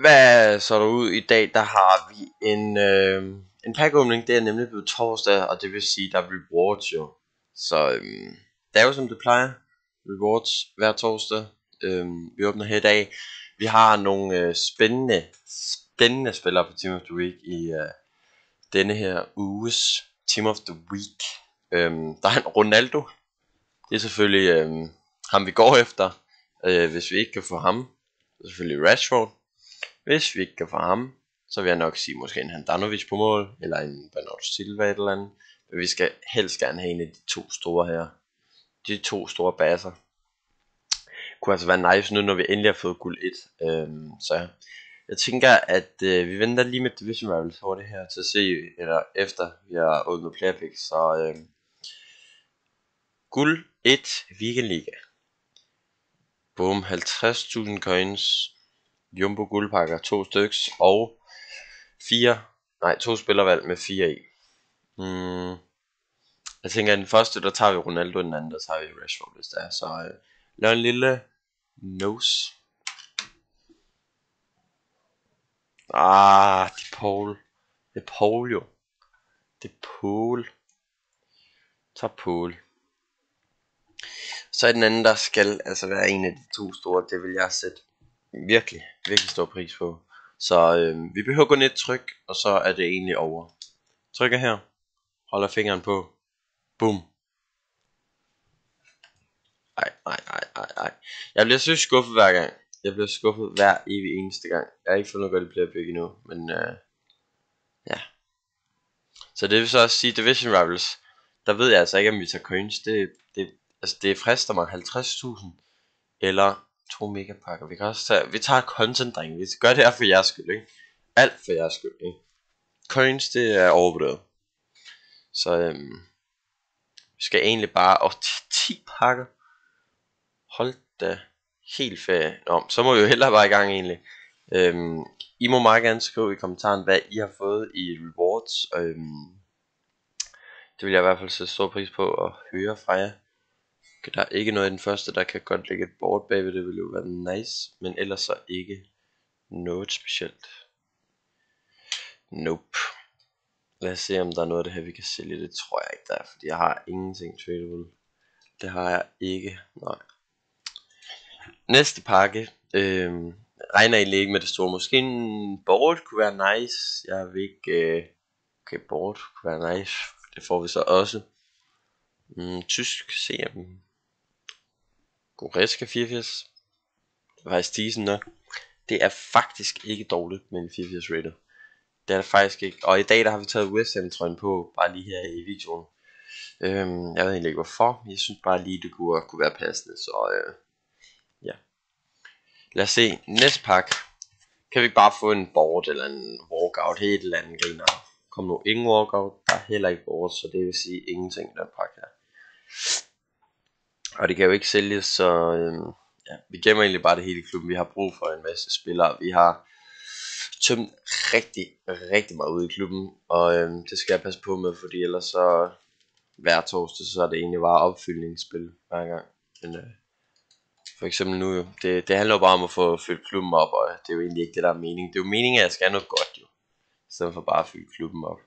Hvad så der ud i dag? Der har vi en, øh, en pakkeåbning. Det er nemlig blevet torsdag, og det vil sige, der er rewards jo. Så øh, det er jo som det plejer. Rewards hver torsdag. Øh, vi åbner her i dag. Vi har nogle øh, spændende, spændende spillere på Team of the Week i øh, denne her uges Team of the Week. Øh, der er en Ronaldo. Det er selvfølgelig øh, ham, vi går efter. Øh, hvis vi ikke kan få ham, det er selvfølgelig Rashford. Hvis vi ikke kan få ham, så vil jeg nok sige måske en Handanovic på mål, eller en Bernardo Silva et eller andet. Men vi skal helst gerne have en af de to store her. De to store baser. Det kunne altså være nice nu, når vi endelig har fået guld 1. Øhm, så jeg tænker, at øh, vi venter lige med Division Rivals for det her til at se, eller efter vi har åbnet Playpick, så øh, guld 1 Weekend Liga. Boom, 50.000 coins, jumbo guldpakker, to styks, og fire, nej, to spillervalg med fire i. Mm, jeg tænker, at den første, der tager vi Ronaldo, den anden, der tager vi Rashford, hvis det er. Så øh, lav en lille nose. Ah, det er Paul. Det er Paul jo. Det er Paul. Tag Paul. Så er den anden, der skal altså være en af de to store, det vil jeg sætte virkelig, virkelig stor pris på. Så øh, vi behøver kun et tryk, og så er det egentlig over. Trykker her, holder fingeren på, bum. Ej, ej, ej, ej, ej. Jeg bliver så skuffet hver gang. Jeg bliver skuffet hver evig eneste gang. Jeg har ikke fundet noget godt i bygget endnu, men øh, ja. Så det vil så også sige Division Rivals. Der ved jeg altså ikke, om vi tager coins. Det, det, altså det frister mig 50.000 eller to megapakker. Vi kan også tage, vi tager content drink. Vi gør det her for jeres skyld, ikke? Alt for jeres skyld, ikke? Coins, det er overvurderet. Så øhm, vi skal egentlig bare, og 10 pakker. Hold da helt ferie. Nå, så må vi jo hellere bare i gang egentlig. Øhm, I må meget gerne skrive i kommentaren, hvad I har fået i rewards. Øhm, det vil jeg i hvert fald sætte stor pris på at høre fra jer. Okay, der er ikke noget i den første, der kan godt lægge et board bagved, det ville jo være nice, men ellers så ikke noget specielt. Nope. Lad os se om der er noget af det her vi kan sælge Det tror jeg ikke der er Fordi jeg har ingenting tradable Det har jeg ikke Nej. Næste pakke Øhm, Regner egentlig ikke med det store Måske en board kunne være nice Jeg vil ikke øh, Okay board kunne være nice Det får vi så også mm, Tysk CM Goretzka 84. Faktisk Thiesen Det er faktisk ikke dårligt med en 84 rated Det er det faktisk ikke. Og i dag der har vi taget West Ham trøjen på, bare lige her i videoen. Øhm, jeg ved egentlig ikke hvorfor. Jeg synes bare lige, det kunne, kunne være passende. Så øh, ja. Lad os se. Næste pakke. Kan vi bare få en board eller en walkout? Helt eller andet griner. Kom nu, ingen walkout. Der er heller ikke board, så det vil sige ingenting i den pakke her. Og det kan jo ikke sælges, så øhm, ja, vi gemmer egentlig bare det hele i klubben. Vi har brug for en masse spillere. Vi har tømt rigtig, rigtig meget ud i klubben, og øhm, det skal jeg passe på med, fordi ellers så hver torsdag, så er det egentlig bare opfyldningsspil hver gang. Men, øh, for eksempel nu det, det handler jo bare om at få fyldt klubben op, og det er jo egentlig ikke det, der er mening. Det er jo meningen, at jeg skal noget godt jo, i stedet for bare at fylde klubben op.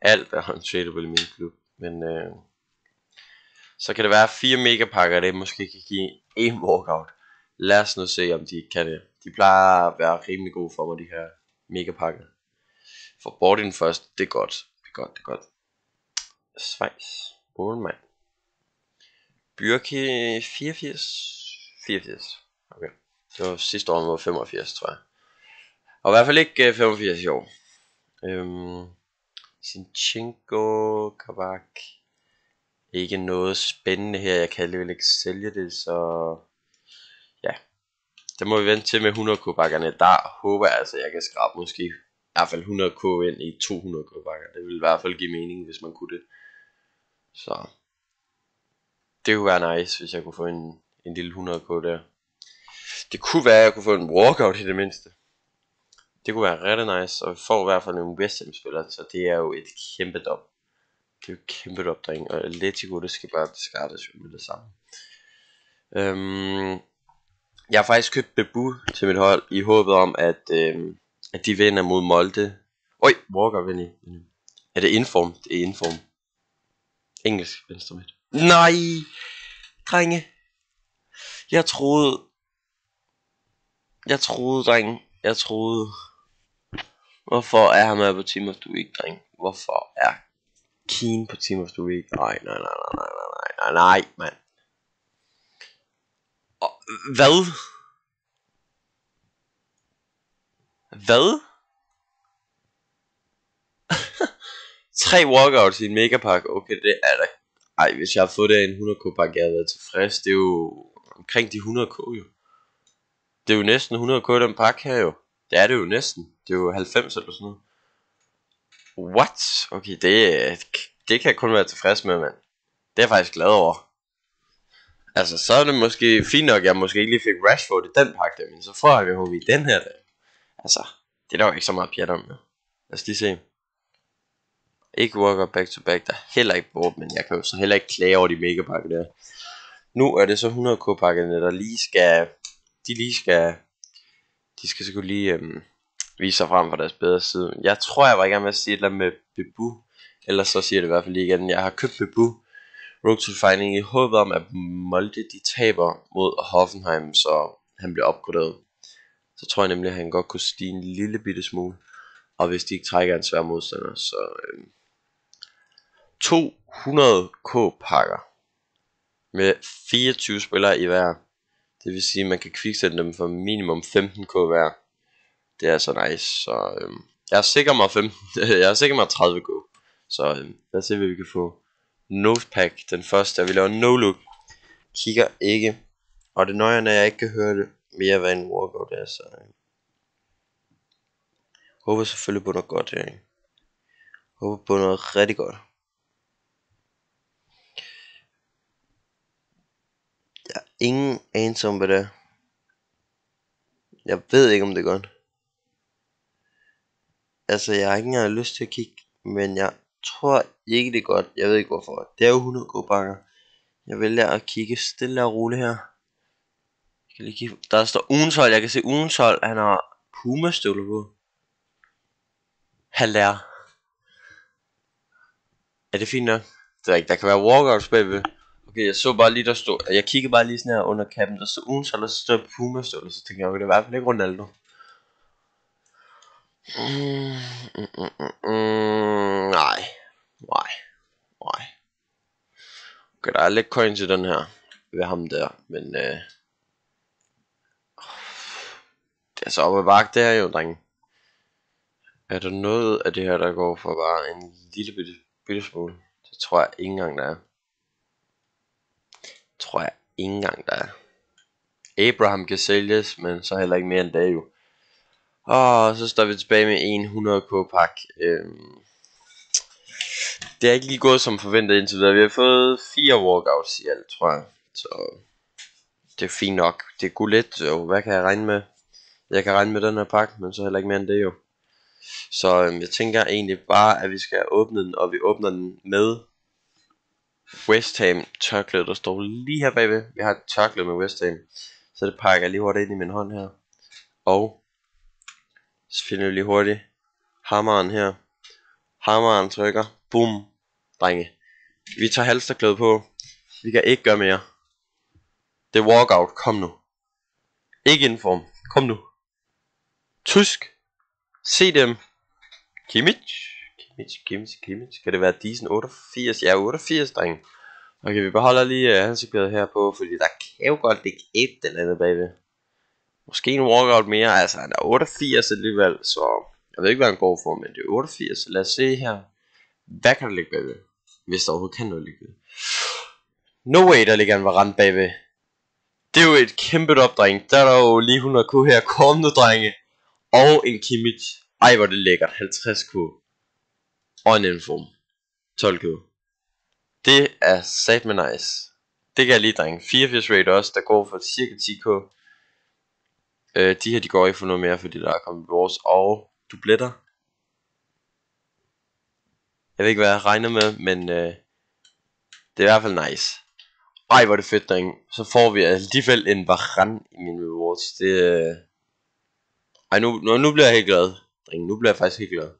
Alt er håndtradable i min klub, men øh, så kan det være, at fire megapakker det måske kan give en workout. Lad os nu se, om de kan det. De plejer at være rimelig gode for mig, de her megapakker. For boarding først, det er godt. Det er godt, det er godt. Schweiz. Bornmann. Byrke 84. 84. Okay. Det var sidste år, var 85, tror jeg. Og i hvert fald ikke 85 øh, i år. Øhm, Sinchenko, Kabak, ikke noget spændende her. Jeg kan alligevel ikke sælge det, så ja. Der må vi vente til med 100k bakkerne. Der håber jeg altså, at jeg kan skrabe måske i hvert fald 100k ind i 200k bakker. Det ville i hvert fald give mening, hvis man kunne det. Så det kunne være nice, hvis jeg kunne få en, en lille 100k der. Det kunne være, at jeg kunne få en walkout i det mindste. Det kunne være rigtig nice, og vi får i hvert fald nogle West Ham spillere, så det er jo et kæmpe dop det er jo et kæmpe opdring, og Atletico, det skal bare diskardes jo med det samme. Øhm, jeg har faktisk købt Bebu til mit hold, i håbet om, at, øhm, at de vinder mod Molde. Oj, Walker vinder. Er det inform? Det er inform. Engelsk venstre midt. Nej, drenge. Jeg troede... Jeg troede, drenge. Jeg troede... Hvorfor er han med på timer, du ikke, dreng? Hvorfor er keen på Team of the Week. Ej, nej, nej, nej, nej, nej, nej, nej, mand. hvad? Hvad? Tre walkouts i en megapakke, okay, det er da... Ej, hvis jeg har fået det af en 100k pakke, jeg havde været tilfreds. Det er jo omkring de 100k jo. Det er jo næsten 100k den pakke her jo. Det er det jo næsten. Det er jo 90 eller sådan noget. What? Okay, det, det kan jeg kun være tilfreds med, mand. Det er jeg faktisk glad over. Altså, så er det måske fint nok, at jeg måske ikke lige fik Rashford i den pakke, der, men så får jeg jo i den her der. Altså, det er der jo ikke så meget pjat om, jo. Lad os lige se. Ikke worker back to back, der heller ikke bort, men jeg kan jo så heller ikke klage over de mega pakker der. Nu er det så 100k pakkerne, der lige skal, de lige skal, de skal sgu lige, øhm, vise sig frem fra deres bedre side. Jeg tror, jeg var i gang med at sige et eller andet med Bebu. Ellers så siger det i hvert fald lige igen. Jeg har købt Bebu Road to Finding i håbet om, at Molde de taber mod Hoffenheim, så han bliver opgraderet. Så tror jeg nemlig, at han godt kunne stige en lille bitte smule. Og hvis de ikke trækker en svær modstander, så... Øh, 200k pakker med 24 spillere i hver. Det vil sige, at man kan kviksætte dem for minimum 15k hver det er så nice. Så øhm, jeg er sikker mig 15, jeg er sikker mig 30 go. Så øhm, lad os se, hvad vi kan få. Nosepack, den første, og vi laver no look. Kigger ikke. Og det nøjer, når jeg ikke kan høre det mere, hvad en workout er, så... Øhm. Håber selvfølgelig på noget godt her, ikke? Håber på noget rigtig godt. Jeg er ingen anelse om, hvad det er. Jeg ved ikke, om det er godt. Altså, jeg har ikke engang lyst til at kigge, men jeg tror ikke, det er godt. Jeg ved ikke hvorfor. Det er jo 100 bakker. Jeg vælger at kigge stille og roligt her. Jeg kan lige kigge. Der står ugens hold. Jeg kan se ugens hold. Han har puma støvler på. Halær. Er det fint nok? Det er ikke. Der kan være walkouts bagved. Okay, jeg så bare lige, der stod... Jeg kiggede bare lige sådan her under kappen. Der stod ugens hold, og så stod puma støvler. Så tænkte jeg, okay, det er i hvert fald ikke Ronaldo. Mm, nej, nej, nej. Okay, der er lidt coins i den her ved ham der, men øh, det er så op ad det her jo, drenge. Er der noget af det her, der går for bare en lille bitte, bitte smule? Det tror jeg ikke engang, der er. Det tror jeg ikke engang, der er. Abraham kan sælges, men så heller ikke mere end det jo. Og så står vi tilbage med en 100k pak. Øhm, det er ikke lige gået som forventet indtil videre. Vi har fået fire walkouts i alt, tror jeg. Så det er fint nok. Det er lidt, og Hvad kan jeg regne med? Jeg kan regne med den her pakke, men så heller ikke mere end det jo. Så øhm, jeg tænker egentlig bare, at vi skal åbne den, og vi åbner den med West Ham tørklæde, der står lige her bagved. Vi har et tørklæde med West Ham, så det pakker jeg lige hurtigt ind i min hånd her. Og så finder vi lige hurtigt hammeren her. Hammeren trykker. Boom. Drenge. Vi tager halsterklæde på. Vi kan ikke gøre mere. Det er walkout. Kom nu. Ikke inform. Kom nu. Tysk. Se dem. Kimmich. Kimmich, Kimmich, Kimmich. Skal det være Diesen 88? Ja, 88, drenge. Okay, vi beholder lige uh, her på, fordi der kan jo godt ligge et eller andet bagved. Måske en walkout mere. Altså, han er 88 alligevel, så jeg ved ikke, hvad han går for, men det er 88. Lad os se her. Hvad kan der ligge bagved? Hvis der overhovedet kan noget ligge bagved. No way, der ligger en varant bagved. Det er jo et kæmpe op, dreng. Der er der jo lige 100k her. Kom nu, drenge. Og en kimmit. Ej, hvor det lækkert. 50k. Og en inform. 12k. Det er med nice. Det kan jeg lige, drenge. 84 rate også, der går for cirka 10k. Øh, de her, de går ikke for noget mere, fordi der er kommet vores og dubletter. Jeg ved ikke, hvad jeg regner med, men øh, det er i hvert fald nice. Ej, hvor er det fedt, dreng. Så får vi alligevel en Varan i min rewards. Det, øh... Ej, nu, nu, nu bliver jeg helt glad, Dreng, Nu bliver jeg faktisk helt glad.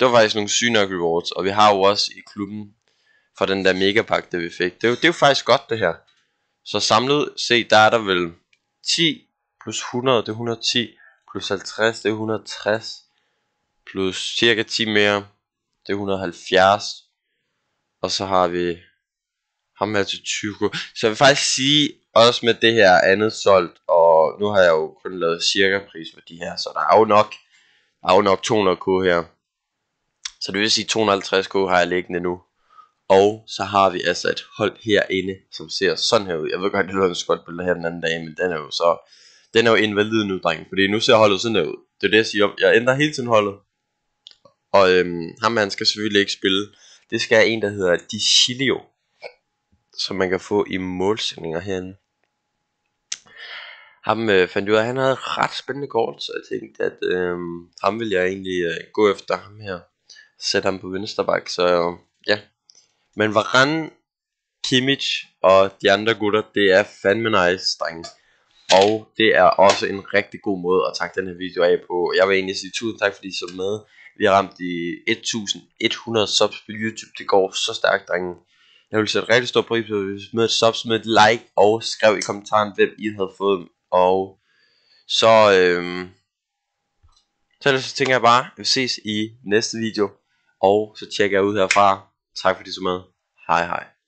Det var faktisk nogle syge nok rewards, og vi har jo også i klubben for den der megapakke, pakke, vi fik. Det er, jo, det er jo faktisk godt, det her. Så samlet set, der er der vel 10 plus 100, det er 110, plus 50, det er 160, plus cirka 10 mere, det er 170, og så har vi ham her til 20. Så jeg vil faktisk sige, også med det her andet solgt, og nu har jeg jo kun lavet cirka pris for de her, så der er jo nok, der er jo nok 200k her. Så det vil sige 250k har jeg liggende nu. Og så har vi altså et hold herinde, som ser sådan her ud. Jeg ved godt, det lyder en skot på her den anden dag, men den er jo så den er jo invalid nu, drenge, fordi nu ser holdet sådan der ud. Det er det, jeg siger. Jeg ændrer hele tiden holdet. Og øhm, ham han skal selvfølgelig ikke spille. Det skal en, der hedder Di Cilio, som man kan få i målsætninger herinde. Ham øh, fandt ud af, at han havde ret spændende kort, så jeg tænkte, at øh, ham ville jeg egentlig øh, gå efter ham her. Sætte ham på vensterbak, så øh, ja. Men Varane, Kimmich og de andre gutter, det er fandme nice, drenge og det er også en rigtig god måde at takke den her video af på. Jeg vil egentlig sige tusind tak, fordi I så med. Vi har ramt de 1100 subs på YouTube. Det går så stærkt, drenge. Jeg vil sætte rigtig stor pris på, hvis I smed et subs, med et like, og skrev i kommentaren, hvem I havde fået Og så, øhm, så tænker jeg bare, at vi ses i næste video. Og så tjekker jeg ud herfra. Tak fordi I så med. Hej hej.